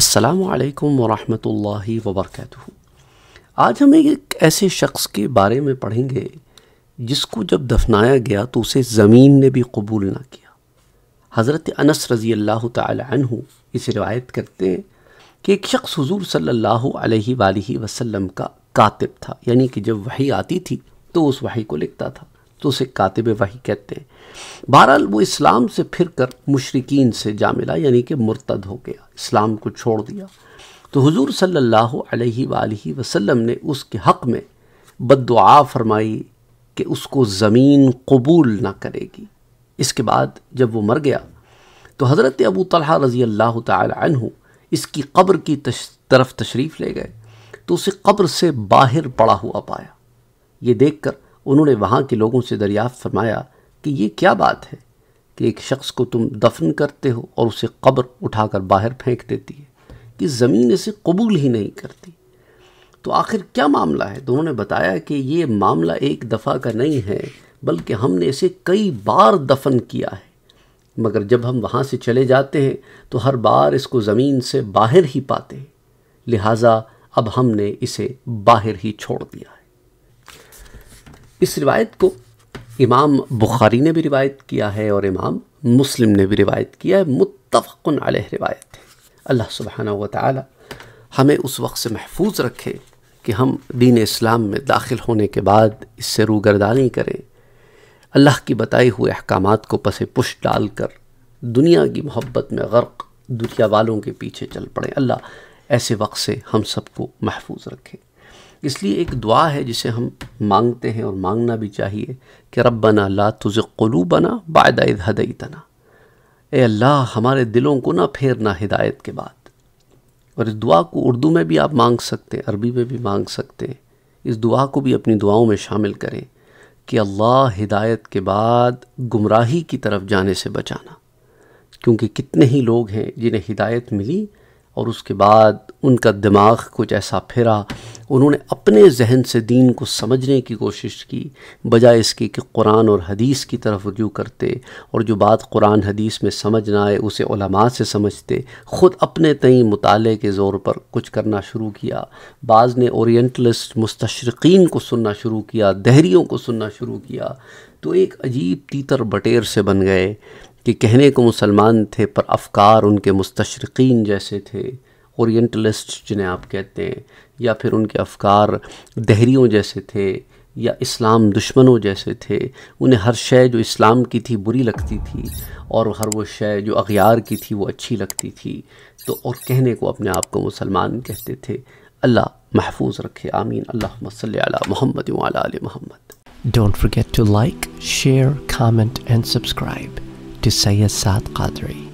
अस्सलाम वरहमतुल्लाहि वबरकatuह आज हम एक ऐसे शख्स के बारे में पढ़ेंगे जिसको जब दफनाया गया तो उसे ज़मीन ने भी कबूल ना किया हज़रत अनस रज़ी अल्लाह तहु इस रिवायत करते हैं कि एक शख्स हुजूर सल्लल्लाहु अलैहि वसल्लम का कातिब था यानी कि जब वही आती थी तो उस वही को लिखता था तो उसे कातिब वही कहते हैं बहरहाल वो इस्लाम से फिर कर मुशरकिन से जा मिला यानी कि मुर्तद हो गया इस्लाम को छोड़ दिया तो हजूर सल्ला वसलम ने उसके हक़ में बद फरमाई कि उसको ज़मीन कबूल ना करेगी इसके बाद जब वो मर गया तो हज़रत अबू तलहा रज़ी अल्लाह तु इसकी कब्र की तश, तरफ तशरीफ़ ले गए तो उसे कब्र से बाहर पड़ा हुआ पाया ये देखकर उन्होंने वहाँ के लोगों से दरियाफ़ फरमाया कि ये क्या बात है कि एक शख्स को तुम दफन करते हो और उसे कब्र उठाकर बाहर फेंक देती है कि ज़मीन इसे कबूल ही नहीं करती तो आखिर क्या मामला है तो उन्होंने बताया कि ये मामला एक दफ़ा का नहीं है बल्कि हमने इसे कई बार दफन किया है मगर जब हम वहाँ से चले जाते हैं तो हर बार इसको ज़मीन से बाहर ही पाते हैं लिहाजा अब हमने इसे बाहर ही छोड़ दिया है इस रिवायत को इमाम बुखारी ने भी रिवायत किया है और इमाम मुस्लिम ने भी रिवायत किया है मुतफ़न अलह रिवायत है अल्लाह सुबहाना व हमें उस वक्त से महफूज रखे कि हम दीन इस्लाम में दाखिल होने के बाद इससे रूगरदानी करें अल्लाह की बताए हुए अहकाम को पसे पुश डाल कर दुनिया की मोहब्बत में गर्क दुनिया वालों के पीछे चल पड़े अल्लाह ऐसे वक्त से हम सबको महफूज रखें इसलिए एक दुआ है जिसे हम मांगते हैं और मांगना भी चाहिए कि बना ला तुज़ बना बायदाद हदई तना अल्लाह हमारे दिलों को ना फेरना हिदायत के बाद और इस दुआ को उर्दू में भी आप मांग सकते हैं अरबी में भी मांग सकते हैं इस दुआ को भी अपनी दुआओं में शामिल करें कि अल्लाह हिदायत के बाद गुमराही की तरफ जाने से बचाना क्योंकि कितने ही लोग हैं जिन्हें हिदायत मिली और उसके बाद उनका दिमाग कुछ ऐसा फिरा उन्होंने अपने जहन से दीन को समझने की कोशिश की बजाय इसकी कि कुरान और हदीस की तरफ रजू करते और जो बात कुरान हदीस में समझ ना आए उसे उलमा से समझते ख़ुद अपने तई मुताले के ज़ोर पर कुछ करना शुरू किया बाज़ ने ओरिएंटलिस्ट मुस्तशरकिन को सुनना शुरू किया दहरीों को सुनना शुरू किया तो एक अजीब तीतर बटेर से बन गए कि कहने को मुसलमान थे पर अफकार उनके मुस्तशरकिन जैसे थे औरटलिस्ट जिन्हें आप कहते हैं या फिर उनके अफकार दहरीों जैसे थे या इस्लाम दुश्मनों जैसे थे उन्हें हर शय जो इस्लाम की थी बुरी लगती थी और हर वो शय जो अगियार की थी वो अच्छी लगती थी तो और कहने को अपने आप को मुसलमान कहते थे अल्लाह महफूज रखे आमीन अल्लाह सल मोहम्मद वाल मोहम्मद don't forget to like share comment and subscribe to Sayyad Saad Qadri.